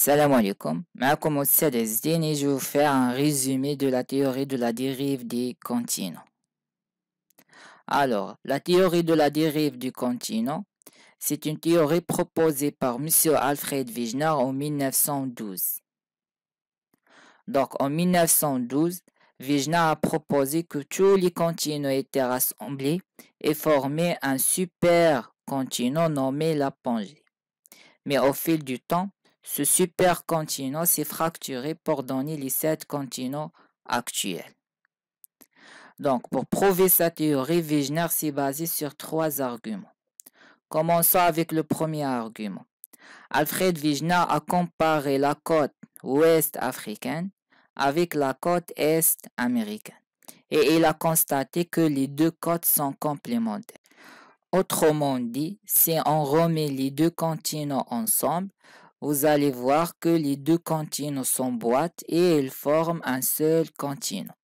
Salam alaikum. Maakum et je vais vous faire un résumé de la théorie de la dérive des continents. Alors, la théorie de la dérive du continent, c'est une théorie proposée par M. Alfred Wegener en 1912. Donc, en 1912, Wegener a proposé que tous les continents étaient rassemblés et formaient un super continent nommé la Pangée. Mais au fil du temps, ce supercontinent s'est fracturé pour donner les sept continents actuels. Donc, pour prouver sa théorie, Wegener s'est basé sur trois arguments. Commençons avec le premier argument. Alfred Wegener a comparé la côte ouest africaine avec la côte est américaine et il a constaté que les deux côtes sont complémentaires. Autrement dit, si on remet les deux continents ensemble, vous allez voir que les deux continents sont boîtes et elles forment un seul continent.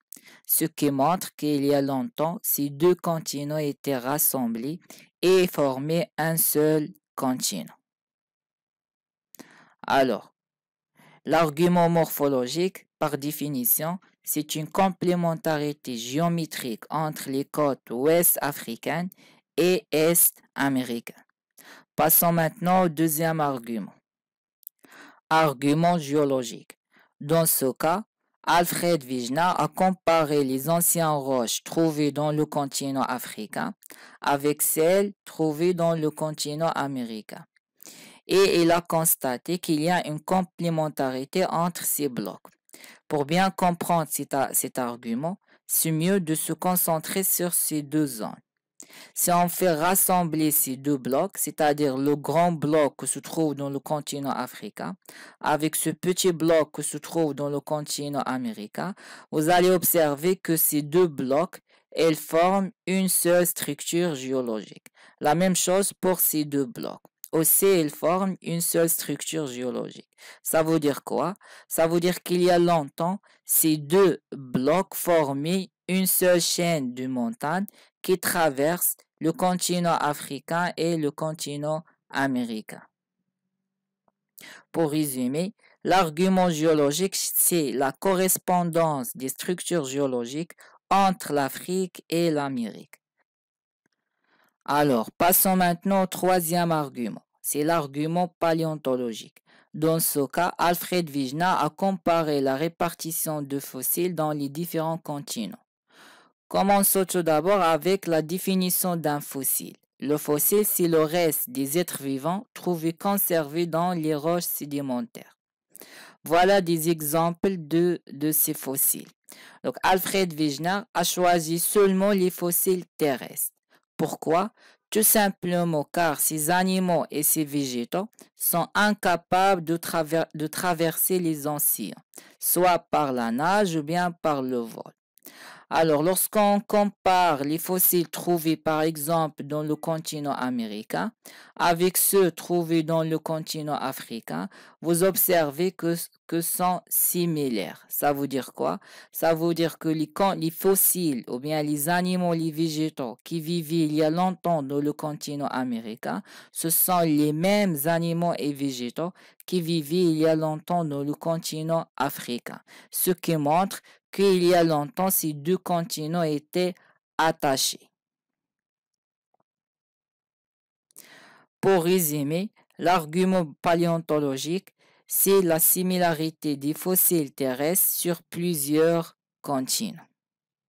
Ce qui montre qu'il y a longtemps, ces deux continents étaient rassemblés et formaient un seul continent. Alors, l'argument morphologique, par définition, c'est une complémentarité géométrique entre les côtes ouest africaines et est américaines. Passons maintenant au deuxième argument argument géologique. Dans ce cas, Alfred Vigna a comparé les anciennes roches trouvées dans le continent africain avec celles trouvées dans le continent américain. Et il a constaté qu'il y a une complémentarité entre ces blocs. Pour bien comprendre cet argument, c'est mieux de se concentrer sur ces deux zones. Si on fait rassembler ces deux blocs, c'est-à-dire le grand bloc qui se trouve dans le continent africain avec ce petit bloc qui se trouve dans le continent américain, vous allez observer que ces deux blocs, elles forment une seule structure géologique. La même chose pour ces deux blocs aussi ils forment une seule structure géologique. Ça veut dire quoi Ça veut dire qu'il y a longtemps, ces deux blocs formaient une seule chaîne de montagnes qui traverse le continent africain et le continent américain. Pour résumer, l'argument géologique, c'est la correspondance des structures géologiques entre l'Afrique et l'Amérique. Alors, passons maintenant au troisième argument. C'est l'argument paléontologique. Dans ce cas, Alfred Vigna a comparé la répartition de fossiles dans les différents continents. Commençons tout d'abord avec la définition d'un fossile. Le fossile, c'est le reste des êtres vivants trouvés conservés dans les roches sédimentaires. Voilà des exemples de, de ces fossiles. Donc, Alfred Wegener a choisi seulement les fossiles terrestres. Pourquoi Tout simplement car ces animaux et ces végétaux sont incapables de traverser les anciens, soit par la nage ou bien par le vol. Alors, lorsqu'on compare les fossiles trouvés par exemple dans le continent américain avec ceux trouvés dans le continent africain, vous observez que, que sont similaires. Ça veut dire quoi Ça veut dire que les, les, fossiles ou bien les animaux, les végétaux qui vivaient il y a longtemps dans le continent américain, ce sont les mêmes animaux et végétaux qui vivaient il y a longtemps dans le continent africain. Ce qui montre qu'il y a longtemps, ces deux continents étaient attachés. Pour résumer, l'argument paléontologique c'est la similarité des fossiles terrestres sur plusieurs continents.